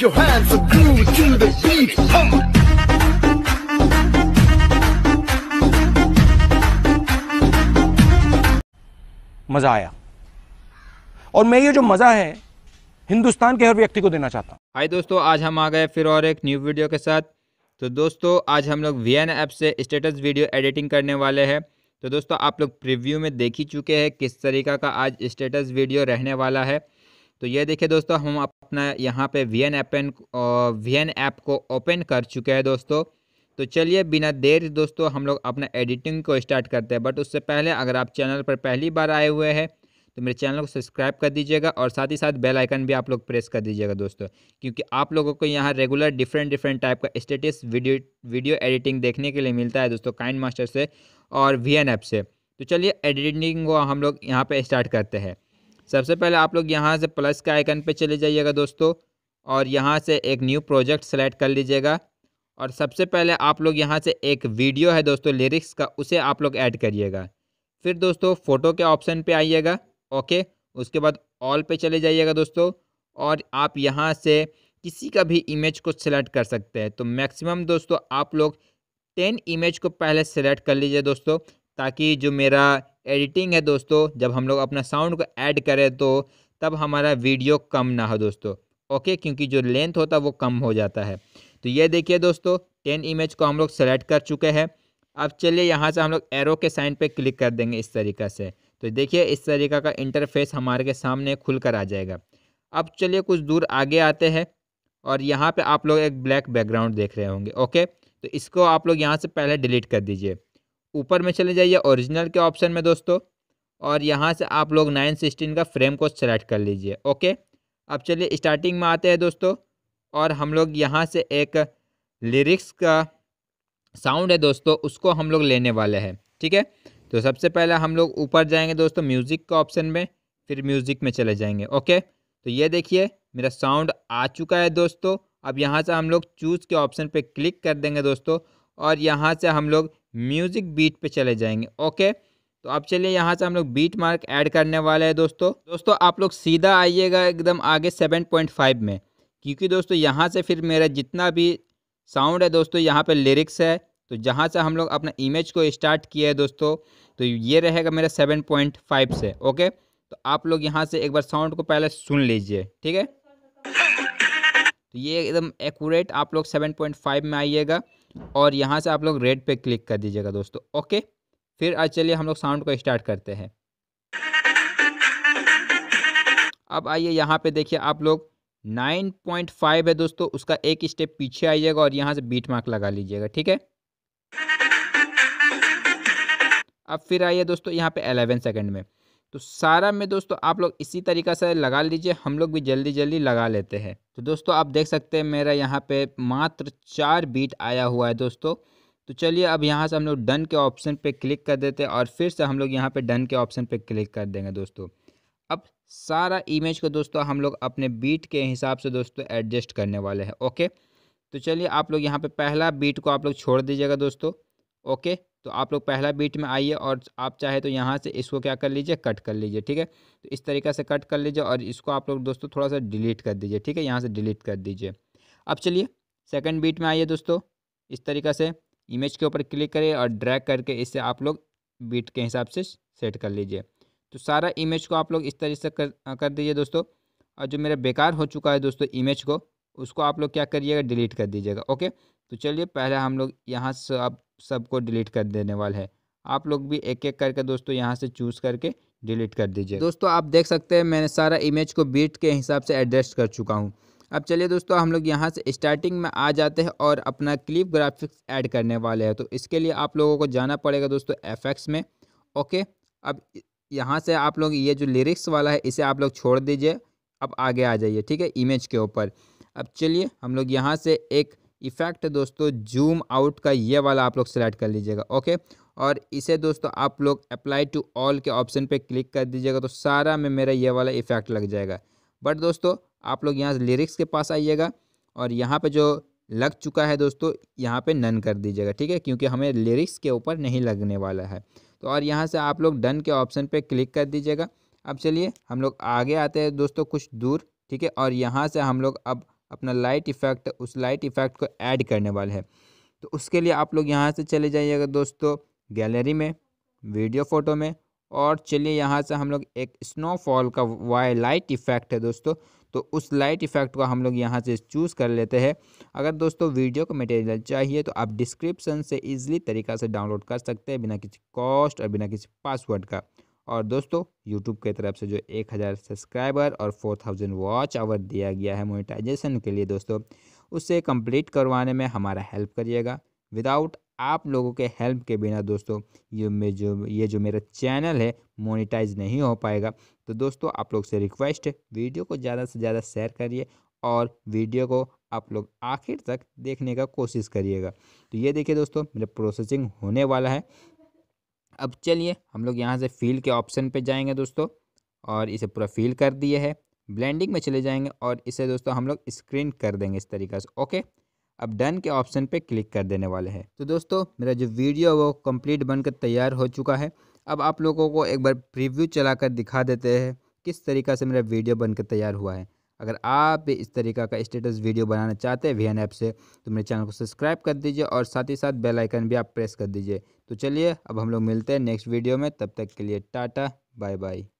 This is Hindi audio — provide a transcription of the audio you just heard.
Your hands are glued to the beat. Huh. मज़ा आया और मैं ये जो मज़ा है हिंदुस्तान के हर व्यक्ति को देना चाहता हूँ हाय दोस्तों आज हम आ गए फिर और एक न्यू वीडियो के साथ तो दोस्तों आज हम लोग वी ऐप से स्टेटस वीडियो एडिटिंग करने वाले हैं तो दोस्तों आप लोग प्रीव्यू में देख ही चुके हैं किस तरीका का आज स्टेटस वीडियो रहने वाला है तो ये देखिए दोस्तों हम अपना यहाँ पे वी एन एपन वी एन ऐप को ओपन कर चुके हैं दोस्तों तो चलिए बिना देर दोस्तों हम लोग अपना एडिटिंग को स्टार्ट करते हैं बट उससे पहले अगर आप चैनल पर पहली बार आए हुए हैं तो मेरे चैनल को सब्सक्राइब कर दीजिएगा और साथ ही साथ बेल आइकन भी आप लोग प्रेस कर दीजिएगा दोस्तों क्योंकि आप लोगों को यहाँ रेगुलर डिफरेंट डिफरेंट टाइप का स्टेटस वीडियो वीडियो एडिटिंग देखने के लिए मिलता है दोस्तों काइंड मास्टर से और वी एन ऐप से तो चलिए एडिटिंग को हम लोग यहाँ पर स्टार्ट करते हैं सबसे पहले आप लोग यहाँ से प्लस के आइकन पर चले जाइएगा दोस्तों और यहाँ से एक न्यू प्रोजेक्ट सेलेक्ट कर लीजिएगा और सबसे पहले आप लोग यहाँ से एक वीडियो है दोस्तों लिरिक्स का उसे आप लोग ऐड करिएगा फिर दोस्तों फ़ोटो के ऑप्शन पे आइएगा ओके उसके बाद ऑल पे चले जाइएगा दोस्तों और आप यहाँ से किसी का भी इमेज को सिलेक्ट कर सकते हैं तो मैक्सिमम दोस्तों आप लोग टेन इमेज को पहले सेलेक्ट कर लीजिए दोस्तों ताकि जो मेरा एडिटिंग है दोस्तों जब हम लोग अपना साउंड को ऐड करें तो तब हमारा वीडियो कम ना हो दोस्तों ओके क्योंकि जो लेंथ होता है वो कम हो जाता है तो ये देखिए दोस्तों टेन इमेज को हम लोग सेलेक्ट कर चुके हैं अब चलिए यहाँ से हम लोग एरो के साइन पे क्लिक कर देंगे इस तरीक़ा से तो देखिए इस तरीका का इंटरफेस हमारे के सामने खुल कर आ जाएगा अब चलिए कुछ दूर आगे आते हैं और यहाँ पे आप लोग एक ब्लैक बैकग्राउंड देख रहे होंगे ओके तो इसको आप लोग यहाँ से पहले डिलीट कर दीजिए ऊपर में चले जाइए ओरिजिनल के ऑप्शन में दोस्तों और यहाँ से आप लोग नाइन सिक्सटीन का फ्रेम को सेलेक्ट कर लीजिए ओके अब चलिए स्टार्टिंग में आते हैं दोस्तों और हम लोग यहाँ से एक लिरिक्स का साउंड है दोस्तों उसको हम लोग लेने वाले हैं ठीक है तो सबसे पहले हम लोग ऊपर जाएंगे दोस्तों म्यूज़िक का ऑप्शन में फिर म्यूज़िक में चले जाएंगे ओके तो ये देखिए मेरा साउंड आ चुका है दोस्तों अब यहाँ से हम लोग चूज़ के ऑप्शन पे क्लिक कर देंगे दोस्तों और यहाँ से हम लोग म्यूज़िक बीट पे चले जाएंगे ओके तो अब चलिए यहाँ से हम लोग बीट मार्क ऐड करने वाले हैं दोस्तों दोस्तों आप लोग सीधा आइएगा एकदम आगे सेवन पॉइंट फाइव में क्योंकि दोस्तों यहाँ से फिर मेरा जितना भी साउंड है दोस्तों यहाँ पर लिरिक्स है तो जहाँ से हम लोग अपना इमेज को स्टार्ट किया है दोस्तों तो ये रहेगा मेरा सेवन पॉइंट फाइव से ओके तो आप लोग यहाँ से एक बार साउंड को पहले सुन लीजिए ठीक है तो ये एकदम एकूरेट आप लोग सेवन पॉइंट फाइव में आइएगा और यहाँ से आप लोग रेड पे क्लिक कर दीजिएगा दोस्तों ओके फिर आज चलिए हम लोग साउंड को स्टार्ट करते हैं अब आइए यहाँ पे देखिए आप लोग 9.5 है दोस्तों उसका एक स्टेप पीछे आइएगा और यहाँ से बीट मार्क लगा लीजिएगा ठीक है अब फिर आइए दोस्तों यहाँ पे 11 सेकंड में तो सारा में दोस्तों आप लोग इसी तरीका से लगा लीजिए हम लोग भी जल्दी जल्दी लगा लेते हैं तो दोस्तों आप देख सकते हैं मेरा यहाँ पे मात्र चार बीट आया हुआ है दोस्तों तो चलिए अब यहाँ से हम लोग डन के ऑप्शन पे क्लिक कर देते हैं और फिर से हम लोग यहाँ पे डन के ऑप्शन पे क्लिक कर देंगे दोस्तों अब सारा इमेज को दोस्तों हम लोग अपने बीट के हिसाब से दोस्तों एडजस्ट करने वाले हैं ओके तो चलिए आप लोग यहाँ पर पहला बीट को आप लोग छोड़ दीजिएगा दोस्तों ओके तो आप लोग पहला बीट में आइए और आप चाहे तो यहाँ से इसको क्या कर लीजिए कट कर लीजिए ठीक है तो इस तरीके से कट कर लीजिए और इसको आप लोग दोस्तों थोड़ा सा डिलीट कर दीजिए ठीक है यहाँ से डिलीट कर दीजिए अब चलिए सेकेंड बीट में आइए दोस्तों इस तरीका से इमेज के ऊपर क्लिक करिए और ड्रैग करके इससे आप लोग बीट के हिसाब से सेट कर लीजिए तो सारा इमेज को आप लोग इस तरीके से कर कर दीजिए दोस्तों और जो मेरा बेकार हो चुका है दोस्तों इमेज को उसको आप लोग क्या करिएगा डिलीट कर दीजिएगा ओके तो चलिए पहले हम लोग यहाँ से अब सबको डिलीट कर देने वाला है आप लोग भी एक एक करके दोस्तों यहाँ से चूज़ करके डिलीट कर दीजिए दोस्तों आप देख सकते हैं मैंने सारा इमेज को बीट के हिसाब से एडजस्ट कर चुका हूँ अब चलिए दोस्तों हम लोग यहाँ से स्टार्टिंग में आ जाते हैं और अपना क्लिप ग्राफिक्स ऐड करने वाले हैं तो इसके लिए आप लोगों को जाना पड़ेगा दोस्तों एफ में ओके अब यहाँ से आप लोग ये जो लिरिक्स वाला है इसे आप लोग छोड़ दीजिए अब आगे आ जाइए ठीक है इमेज के ऊपर अब चलिए हम लोग यहाँ से एक इफेक्ट दोस्तों जूम आउट का ये वाला आप लोग सेलेक्ट कर लीजिएगा ओके और इसे दोस्तों आप लोग अप्लाई टू ऑल के ऑप्शन पे क्लिक कर दीजिएगा तो सारा में मेरा ये वाला इफेक्ट लग जाएगा बट दोस्तों आप लोग यहाँ लिरिक्स के पास आइएगा और यहाँ पे जो लग चुका है दोस्तों यहाँ पे नन कर दीजिएगा ठीक है क्योंकि हमें लिरिक्स के ऊपर नहीं लगने वाला है तो और यहाँ से आप लोग डन के ऑप्शन पर क्लिक कर दीजिएगा अब चलिए हम लोग आगे आते हैं दोस्तों कुछ दूर ठीक है और यहाँ से हम लोग अब अपना लाइट इफ़ेक्ट उस लाइट इफ़ेक्ट को ऐड करने वाले हैं तो उसके लिए आप लोग यहाँ से चले जाइएगा दोस्तों गैलरी में वीडियो फ़ोटो में और चलिए यहाँ से हम लोग एक स्नोफॉल का वाई लाइट इफ़ेक्ट है दोस्तों तो उस लाइट इफ़ेक्ट को हम लोग यहाँ से चूज़ कर लेते हैं अगर दोस्तों वीडियो का मटेरियल चाहिए तो आप डिस्क्रिप्शन से इजीली तरीका से डाउनलोड कर सकते हैं बिना किसी कॉस्ट और बिना किसी पासवर्ड का और दोस्तों यूट्यूब की तरफ से जो एक हज़ार सब्सक्राइबर और फोर थाउजेंड वॉच आवर दिया गया है मोनिटाइजेशन के लिए दोस्तों उससे कंप्लीट करवाने में हमारा हेल्प करिएगा विदाउट आप लोगों के हेल्प के बिना दोस्तों ये मैं जो ये जो मेरा चैनल है मोनिटाइज नहीं हो पाएगा तो दोस्तों आप लोग से रिक्वेस्ट है वीडियो को ज़्यादा से ज़्यादा शेयर करिए और वीडियो को आप लोग आखिर तक देखने का कोशिश करिएगा तो ये देखिए दोस्तों मेरा प्रोसेसिंग होने वाला है अब चलिए हम लोग यहाँ से फील के ऑप्शन पे जाएंगे दोस्तों और इसे पूरा फील कर दिए है ब्लेंडिंग में चले जाएंगे और इसे दोस्तों हम लोग स्क्रीन कर देंगे इस तरीके से ओके अब डन के ऑप्शन पे क्लिक कर देने वाले हैं तो दोस्तों मेरा जो वीडियो वो कंप्लीट बनकर तैयार हो चुका है अब आप लोगों को एक बार प्रीव्यू चलाकर दिखा देते हैं किस तरीका से मेरा वीडियो बनकर तैयार हुआ है अगर आप इस तरीका का स्टेटस वीडियो बनाना चाहते हैं वी ऐप से तो मेरे चैनल को सब्सक्राइब कर दीजिए और साथ ही साथ बेल आइकन भी आप प्रेस कर दीजिए तो चलिए अब हम लोग मिलते हैं नेक्स्ट वीडियो में तब तक के लिए टाटा बाय बाय